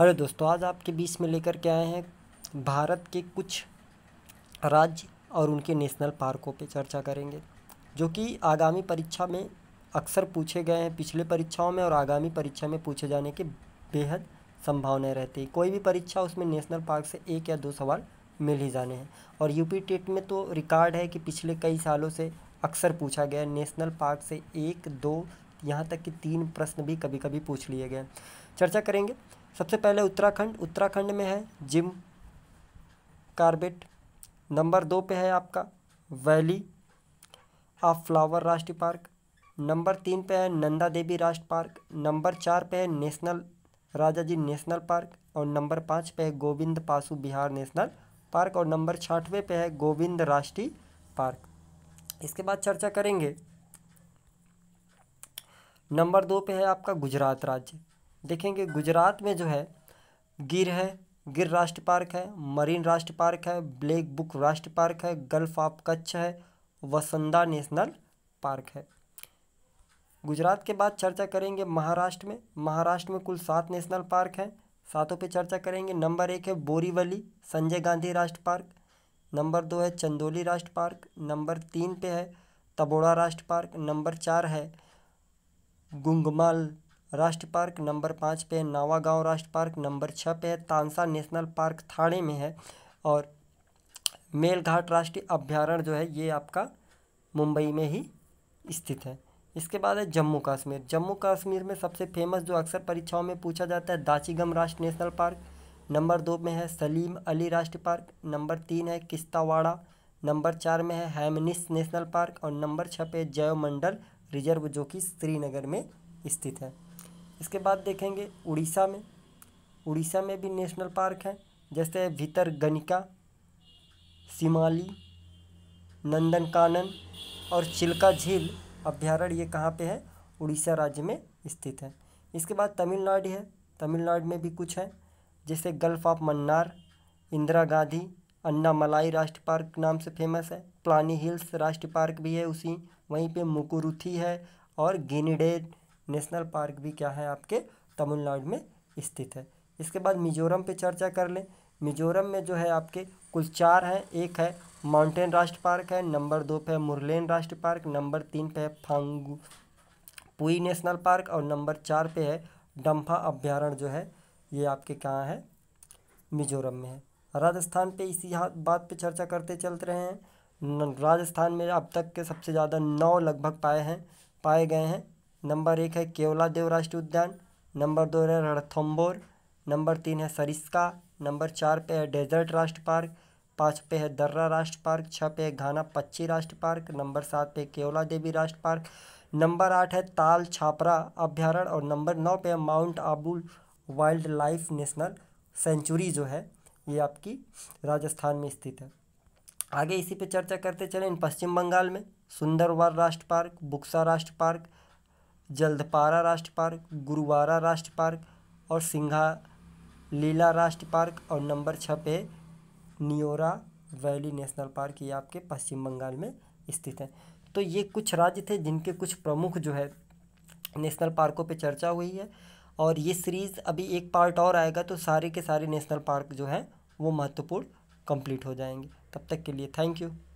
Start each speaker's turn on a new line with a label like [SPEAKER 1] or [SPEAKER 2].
[SPEAKER 1] hello दोस्तों आज आपके बीच में लेकर के आए हैं भारत के कुछ राज्य और उनके नेशनल पार्कों पे चर्चा करेंगे जो कि आगामी परीक्षा में अक्सर पूछे गए हैं पिछले परीक्षाओं में और आगामी परीक्षा में पूछे जाने की बेहद संभावनाएं रहती है कोई भी परीक्षा उसमें नेशनल पार्क से एक या दो सवाल मिल ही जाने हैं और यूपी टेट में तो रिकॉर्ड है कि पिछले कई सालों से अक्सर पूछा गया नेशनल पार्क से एक दो यहाँ तक कि तीन प्रश्न भी कभी कभी पूछ लिए गए चर्चा करेंगे सबसे पहले उत्तराखंड उत्तराखंड में है जिम कार्बेट नंबर दो पे है आपका वैली ऑफ फ्लावर राष्ट्रीय पार्क नंबर तीन पे है नंदा देवी राष्ट्र पार्क नंबर चार पे है national Rajaji national park और नंबर पाँच पे है गोविंद पासु बिहार नेशनल पार्क और नंबर छठवें पे है गोविंद राष्ट्रीय पार्क इसके बाद चर्चा करेंगे नंबर दो पे है आपका गुजरात राज्य देखेंगे गुजरात में जो है गिर है गिर राष्ट्र पार्क है मरीन राष्ट्र पार्क है ब्लैक बुक राष्ट्र पार्क है गल्फ ऑफ कच्छ है वसंदा नेशनल पार्क है गुजरात के बाद चर्चा करेंगे महाराष्ट्र में महाराष्ट्र में कुल सात नेशनल पार्क हैं सातों पे चर्चा करेंगे नंबर एक है बोरीवली संजय गांधी राष्ट्र पार्क नंबर दो है चंदोली राष्ट्र पार्क नंबर तीन पे है तबोड़ा राष्ट्र पार्क नंबर चार है गुंगमल राष्ट्रीय पार्क नंबर पाँच पे नावागांव राष्ट्रीय पार्क नंबर छः पे है तानसा नेशनल पार्क थाने में है और मेलघाट राष्ट्रीय अभ्यारण्य जो है ये आपका मुंबई में ही स्थित है इसके बाद है जम्मू कश्मीर जम्मू कश्मीर में सबसे फेमस जो अक्सर परीक्षाओं में पूछा जाता है दाचीगम राष्ट्र नेशनल पार्क नंबर दो में है सलीम अली राष्ट्रीय पार्क नंबर तीन है किस्तावाड़ा नंबर चार में है हेमनिस नेशनल पार्क और नंबर छः पे जयमंडल रिजर्व जो कि श्रीनगर में स्थित है इसके बाद देखेंगे उड़ीसा में उड़ीसा में भी नेशनल पार्क हैं जैसे भीतर गनिका सिमाली नंदनकानन और चिल्का झील अभ्यारण्य ये कहाँ पे है उड़ीसा राज्य में स्थित है इसके बाद तमिलनाडु है तमिलनाडु में भी कुछ है जैसे गल्फ ऑफ मन्नार इंदिरा गांधी अन्ना मलाई राष्ट्रीय पार्क नाम से फेमस है प्लानी हिल्स राष्ट्रीय पार्क भी है उसी वहीं पे मुकुरुथी है और गिनीडेड नेशनल पार्क भी क्या है आपके तमिलनाडु में स्थित है इसके बाद मिजोरम पे चर्चा कर लें मिजोरम में जो है आपके कुल चार हैं एक है माउंटेन राष्ट्र पार्क है नंबर दो पे है मुरलेन राष्ट्र पार्क नंबर तीन पे है फांगू पुई नेशनल पार्क और नंबर चार पे है डम्फा अभ्यारण्य जो है ये आपके कहाँ है मिजोरम में है राजस्थान पे इसी बात पे चर्चा करते चलते रहे हैं राजस्थान में अब तक के सबसे ज़्यादा नौ लगभग पाए हैं पाए गए हैं नंबर एक है केवला देव राष्ट्रीय उद्यान नंबर दो है रणथम्बोर नंबर तीन है सरिस्का नंबर चार पे है डेजर्ट राष्ट्र पार्क पाँच पे है दर्रा राष्ट्र पार्क छः पे है घाना पच्ची राष्ट्र पार्क नंबर सात पे केवला देवी राष्ट्र पार्क नंबर आठ है ताल छापरा अभ्यारण्य और नंबर नौ पे है mount Abu wildlife national sanctuary जो है ये आपकी राजस्थान में स्थित है आगे इसी पे चर्चा करते चले इन पश्चिम बंगाल में सुंदरवर राष्ट्र पार्क बुक्सा राष्ट्र पार्क जल्दपारा राष्ट्रीय पार्क गुरुवारा राष्ट्रीय पार्क और सिंघा लीला राष्ट्रीय पार्क और नंबर छः पे नियोरा वैली नेशनल पार्क ये आपके पश्चिम बंगाल में स्थित है तो ये कुछ राज्य थे जिनके कुछ प्रमुख जो है नेशनल पार्कों पे चर्चा हुई है और ये सीरीज़ अभी एक पार्ट और आएगा तो सारे के सारे नेशनल पार्क जो हैं वो महत्वपूर्ण कंप्लीट हो जाएंगे तब तक के लिए थैंक यू